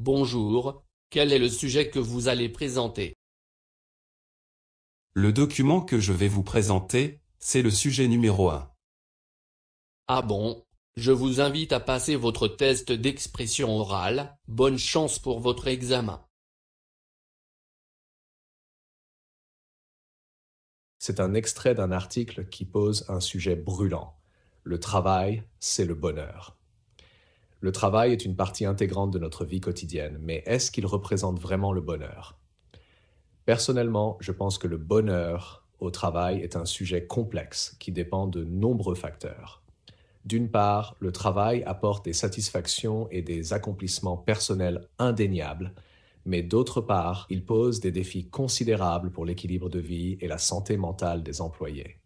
Bonjour, quel est le sujet que vous allez présenter Le document que je vais vous présenter, c'est le sujet numéro 1. Ah bon Je vous invite à passer votre test d'expression orale, bonne chance pour votre examen. C'est un extrait d'un article qui pose un sujet brûlant. Le travail, c'est le bonheur. Le travail est une partie intégrante de notre vie quotidienne, mais est-ce qu'il représente vraiment le bonheur Personnellement, je pense que le bonheur au travail est un sujet complexe qui dépend de nombreux facteurs. D'une part, le travail apporte des satisfactions et des accomplissements personnels indéniables, mais d'autre part, il pose des défis considérables pour l'équilibre de vie et la santé mentale des employés.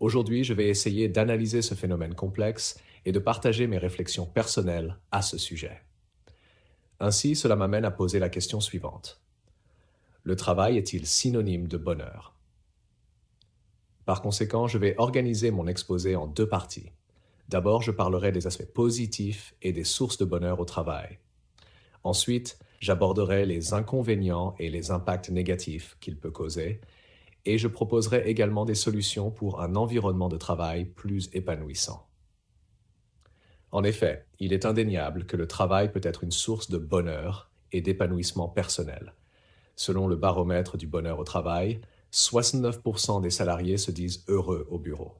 Aujourd'hui, je vais essayer d'analyser ce phénomène complexe et de partager mes réflexions personnelles à ce sujet. Ainsi, cela m'amène à poser la question suivante. Le travail est-il synonyme de bonheur Par conséquent, je vais organiser mon exposé en deux parties. D'abord, je parlerai des aspects positifs et des sources de bonheur au travail. Ensuite, j'aborderai les inconvénients et les impacts négatifs qu'il peut causer, et je proposerai également des solutions pour un environnement de travail plus épanouissant. En effet, il est indéniable que le travail peut être une source de bonheur et d'épanouissement personnel. Selon le baromètre du bonheur au travail, 69% des salariés se disent heureux au bureau.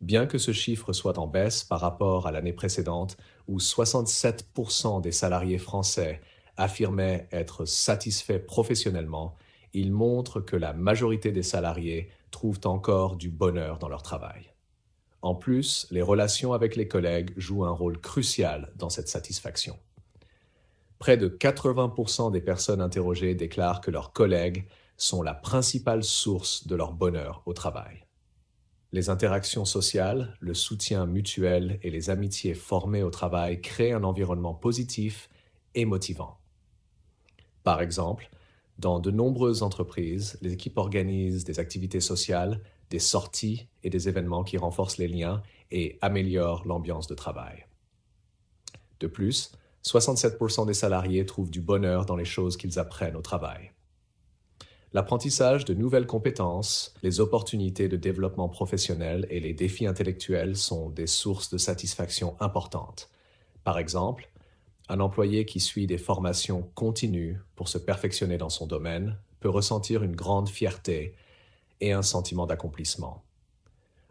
Bien que ce chiffre soit en baisse par rapport à l'année précédente, où 67% des salariés français affirmaient être satisfaits professionnellement il montre que la majorité des salariés trouvent encore du bonheur dans leur travail. En plus, les relations avec les collègues jouent un rôle crucial dans cette satisfaction. Près de 80% des personnes interrogées déclarent que leurs collègues sont la principale source de leur bonheur au travail. Les interactions sociales, le soutien mutuel et les amitiés formées au travail créent un environnement positif et motivant. Par exemple, dans de nombreuses entreprises, les équipes organisent des activités sociales, des sorties et des événements qui renforcent les liens et améliorent l'ambiance de travail. De plus, 67% des salariés trouvent du bonheur dans les choses qu'ils apprennent au travail. L'apprentissage de nouvelles compétences, les opportunités de développement professionnel et les défis intellectuels sont des sources de satisfaction importantes. Par exemple, un employé qui suit des formations continues pour se perfectionner dans son domaine peut ressentir une grande fierté et un sentiment d'accomplissement.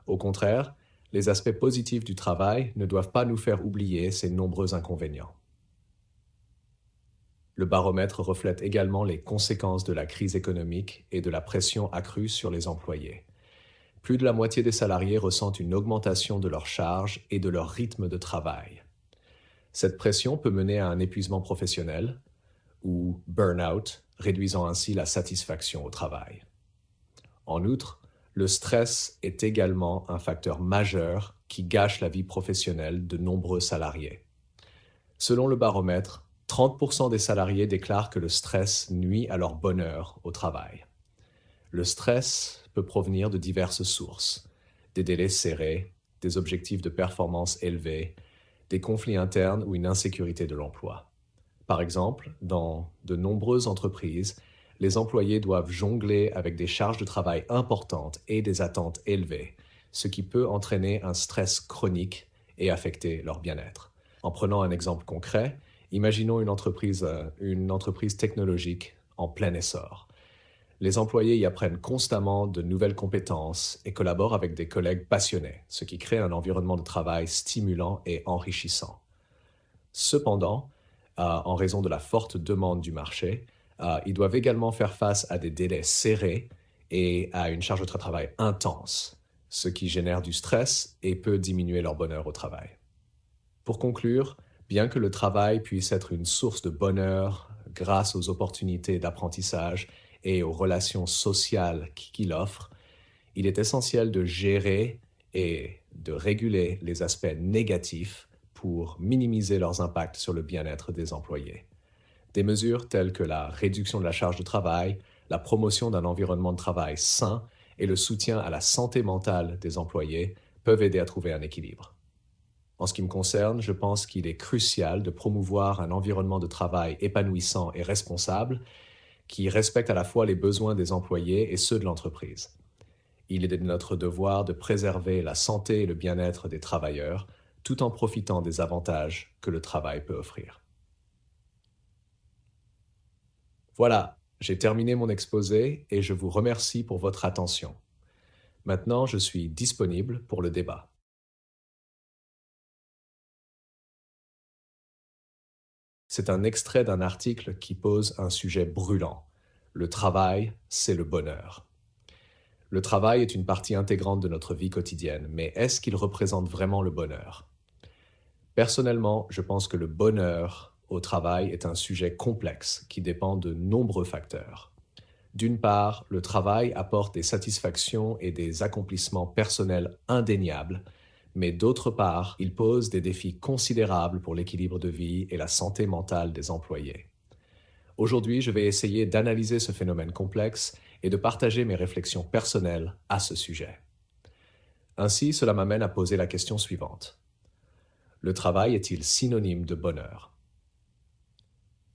Au contraire, les aspects positifs du travail ne doivent pas nous faire oublier ces nombreux inconvénients. Le baromètre reflète également les conséquences de la crise économique et de la pression accrue sur les employés. Plus de la moitié des salariés ressentent une augmentation de leurs charges et de leur rythme de travail. Cette pression peut mener à un épuisement professionnel ou burn-out, réduisant ainsi la satisfaction au travail. En outre, le stress est également un facteur majeur qui gâche la vie professionnelle de nombreux salariés. Selon le baromètre, 30% des salariés déclarent que le stress nuit à leur bonheur au travail. Le stress peut provenir de diverses sources, des délais serrés, des objectifs de performance élevés, des conflits internes ou une insécurité de l'emploi. Par exemple, dans de nombreuses entreprises, les employés doivent jongler avec des charges de travail importantes et des attentes élevées, ce qui peut entraîner un stress chronique et affecter leur bien-être. En prenant un exemple concret, imaginons une entreprise, euh, une entreprise technologique en plein essor les employés y apprennent constamment de nouvelles compétences et collaborent avec des collègues passionnés, ce qui crée un environnement de travail stimulant et enrichissant. Cependant, euh, en raison de la forte demande du marché, euh, ils doivent également faire face à des délais serrés et à une charge de travail intense, ce qui génère du stress et peut diminuer leur bonheur au travail. Pour conclure, bien que le travail puisse être une source de bonheur grâce aux opportunités d'apprentissage et aux relations sociales qu'il offre, il est essentiel de gérer et de réguler les aspects négatifs pour minimiser leurs impacts sur le bien-être des employés. Des mesures telles que la réduction de la charge de travail, la promotion d'un environnement de travail sain et le soutien à la santé mentale des employés peuvent aider à trouver un équilibre. En ce qui me concerne, je pense qu'il est crucial de promouvoir un environnement de travail épanouissant et responsable qui respectent à la fois les besoins des employés et ceux de l'entreprise. Il est de notre devoir de préserver la santé et le bien-être des travailleurs tout en profitant des avantages que le travail peut offrir. Voilà, j'ai terminé mon exposé et je vous remercie pour votre attention. Maintenant, je suis disponible pour le débat. C'est un extrait d'un article qui pose un sujet brûlant. Le travail, c'est le bonheur. Le travail est une partie intégrante de notre vie quotidienne, mais est-ce qu'il représente vraiment le bonheur Personnellement, je pense que le bonheur au travail est un sujet complexe qui dépend de nombreux facteurs. D'une part, le travail apporte des satisfactions et des accomplissements personnels indéniables, mais d'autre part, il pose des défis considérables pour l'équilibre de vie et la santé mentale des employés. Aujourd'hui, je vais essayer d'analyser ce phénomène complexe et de partager mes réflexions personnelles à ce sujet. Ainsi, cela m'amène à poser la question suivante. Le travail est-il synonyme de bonheur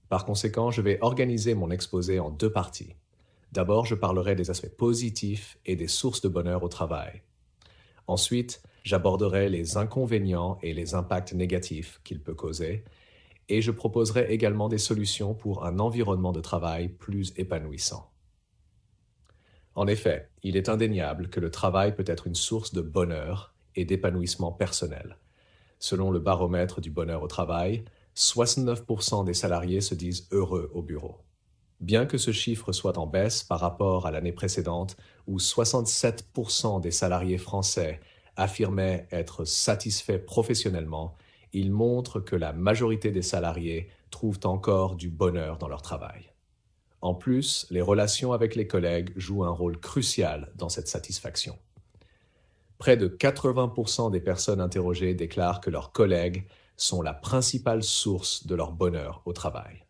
Par conséquent, je vais organiser mon exposé en deux parties. D'abord, je parlerai des aspects positifs et des sources de bonheur au travail. Ensuite, J'aborderai les inconvénients et les impacts négatifs qu'il peut causer, et je proposerai également des solutions pour un environnement de travail plus épanouissant. En effet, il est indéniable que le travail peut être une source de bonheur et d'épanouissement personnel. Selon le baromètre du bonheur au travail, 69% des salariés se disent heureux au bureau. Bien que ce chiffre soit en baisse par rapport à l'année précédente, où 67% des salariés français affirmait être satisfait professionnellement, il montre que la majorité des salariés trouvent encore du bonheur dans leur travail. En plus, les relations avec les collègues jouent un rôle crucial dans cette satisfaction. Près de 80% des personnes interrogées déclarent que leurs collègues sont la principale source de leur bonheur au travail.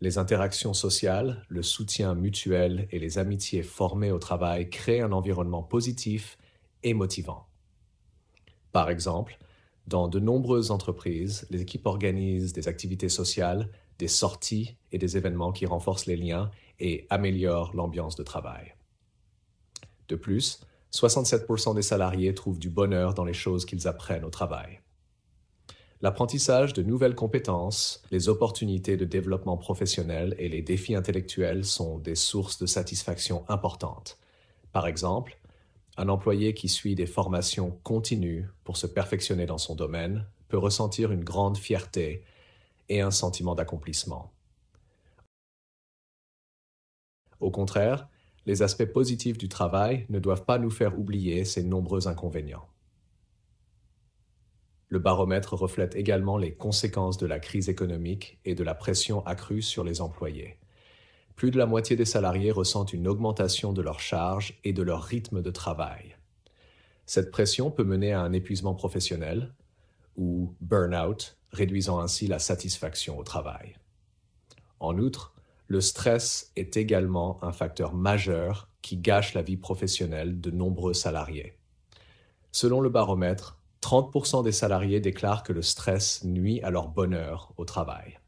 Les interactions sociales, le soutien mutuel et les amitiés formées au travail créent un environnement positif et motivant. Par exemple, dans de nombreuses entreprises, les équipes organisent des activités sociales, des sorties et des événements qui renforcent les liens et améliorent l'ambiance de travail. De plus, 67% des salariés trouvent du bonheur dans les choses qu'ils apprennent au travail. L'apprentissage de nouvelles compétences, les opportunités de développement professionnel et les défis intellectuels sont des sources de satisfaction importantes. Par exemple, un employé qui suit des formations continues pour se perfectionner dans son domaine peut ressentir une grande fierté et un sentiment d'accomplissement. Au contraire, les aspects positifs du travail ne doivent pas nous faire oublier ces nombreux inconvénients. Le baromètre reflète également les conséquences de la crise économique et de la pression accrue sur les employés plus de la moitié des salariés ressentent une augmentation de leur charges et de leur rythme de travail. Cette pression peut mener à un épuisement professionnel ou burn-out, réduisant ainsi la satisfaction au travail. En outre, le stress est également un facteur majeur qui gâche la vie professionnelle de nombreux salariés. Selon le baromètre, 30% des salariés déclarent que le stress nuit à leur bonheur au travail.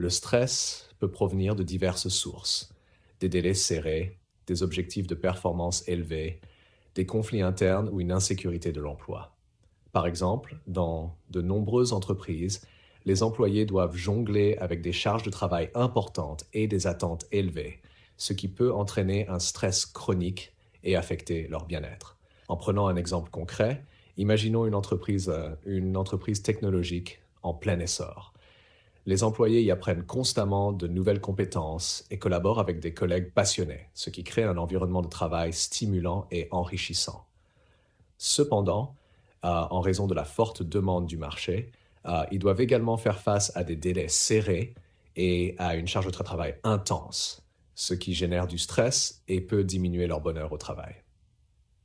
Le stress peut provenir de diverses sources, des délais serrés, des objectifs de performance élevés, des conflits internes ou une insécurité de l'emploi. Par exemple, dans de nombreuses entreprises, les employés doivent jongler avec des charges de travail importantes et des attentes élevées, ce qui peut entraîner un stress chronique et affecter leur bien-être. En prenant un exemple concret, imaginons une entreprise, euh, une entreprise technologique en plein essor les employés y apprennent constamment de nouvelles compétences et collaborent avec des collègues passionnés, ce qui crée un environnement de travail stimulant et enrichissant. Cependant, euh, en raison de la forte demande du marché, euh, ils doivent également faire face à des délais serrés et à une charge de travail intense, ce qui génère du stress et peut diminuer leur bonheur au travail.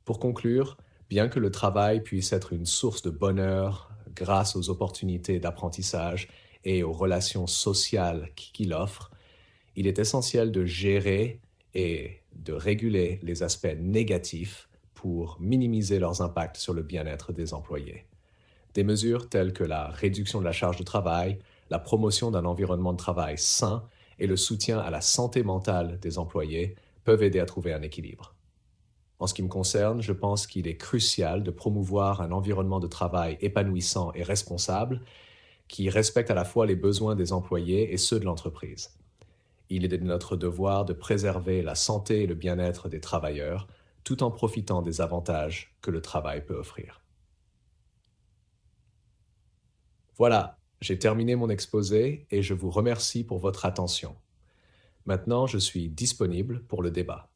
Pour conclure, bien que le travail puisse être une source de bonheur grâce aux opportunités d'apprentissage et aux relations sociales qu'il offre, il est essentiel de gérer et de réguler les aspects négatifs pour minimiser leurs impacts sur le bien-être des employés. Des mesures telles que la réduction de la charge de travail, la promotion d'un environnement de travail sain et le soutien à la santé mentale des employés peuvent aider à trouver un équilibre. En ce qui me concerne, je pense qu'il est crucial de promouvoir un environnement de travail épanouissant et responsable qui respecte à la fois les besoins des employés et ceux de l'entreprise. Il est de notre devoir de préserver la santé et le bien-être des travailleurs tout en profitant des avantages que le travail peut offrir. Voilà, j'ai terminé mon exposé et je vous remercie pour votre attention. Maintenant, je suis disponible pour le débat.